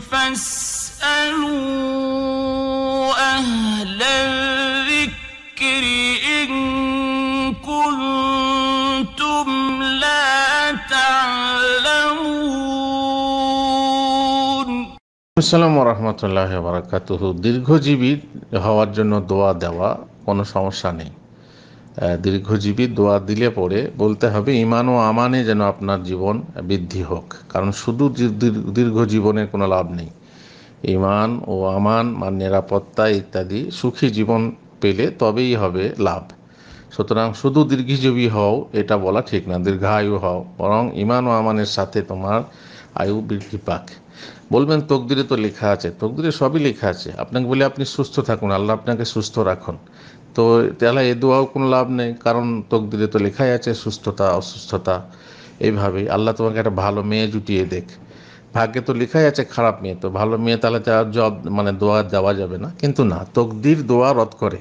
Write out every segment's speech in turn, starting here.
আসসালাম রহমতুল্লাহ বরকাত দীর্ঘজীবী হওয়ার জন্য দোয়া দেওয়া কোনো সমস্যা নেই দীর্ঘজীবী দোয়া দিলে পরে বলতে হবে ইমান ও আমানে যেন আপনার জীবন বৃদ্ধি হোক কারণ শুধু দীর্ঘ জীবনের কোনো লাভ নেই ইমান ও আমান মান নিরাপত্তা ইত্যাদি সুখী জীবন পেলে তবেই হবে লাভ সুতরাং শুধু দীর্ঘজীবী হও এটা বলা ঠিক না দীর্ঘায়ু হও বরং ইমান ও আমানের সাথে তোমার আয়ু বৃদ্ধি পাক বলবেন তকদিরে তো লেখা আছে তকদিরে সবই লেখা আছে আপনাকে বলে আপনি সুস্থ থাকুন আল্লাহ আপনাকে সুস্থ রাখুন তো তাহলে এ দোয়াও কোনো লাভ নেই কারণ তকদিরে তো লেখাই আছে সুস্থতা অসুস্থতা এইভাবেই আল্লাহ তোমাকে একটা ভালো মেয়ে জুটিয়ে দেখ ভাগ্যে তো লেখাই আছে খারাপ মেয়ে তো ভালো মেয়ে তাহলে তার জব মানে দোয়া দেওয়া যাবে না কিন্তু না তকদির দোয়া রদ করে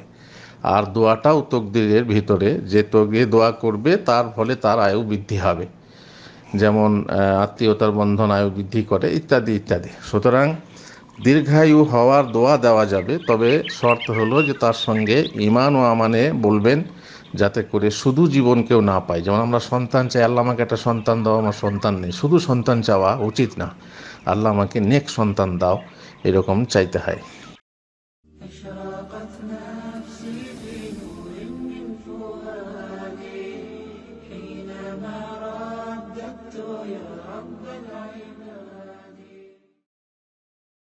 আর দোয়াটাও তকদিরের ভিতরে যে তকদির দোয়া করবে তার ফলে তার আয়ু বৃদ্ধি হবে যেমন আত্মীয়তার বন্ধন আয়ু বৃদ্ধি করে ইত্যাদি ইত্যাদি সুতরাং দীর্ঘায়ু হওয়ার দোয়া দেওয়া যাবে তবে শর্ত হলো যে তার সঙ্গে ইমান ও আমানে বলবেন যাতে করে শুধু জীবন কেউ না পায় যেমন আমরা সন্তান চাই আল্লাহ আমাকে একটা সন্তান দাও আমার সন্তান নেই শুধু সন্তান চাওয়া উচিত না আল্লাহ আমাকে নেক সন্তান দাও এরকম চাইতে হয় يا رب العالمين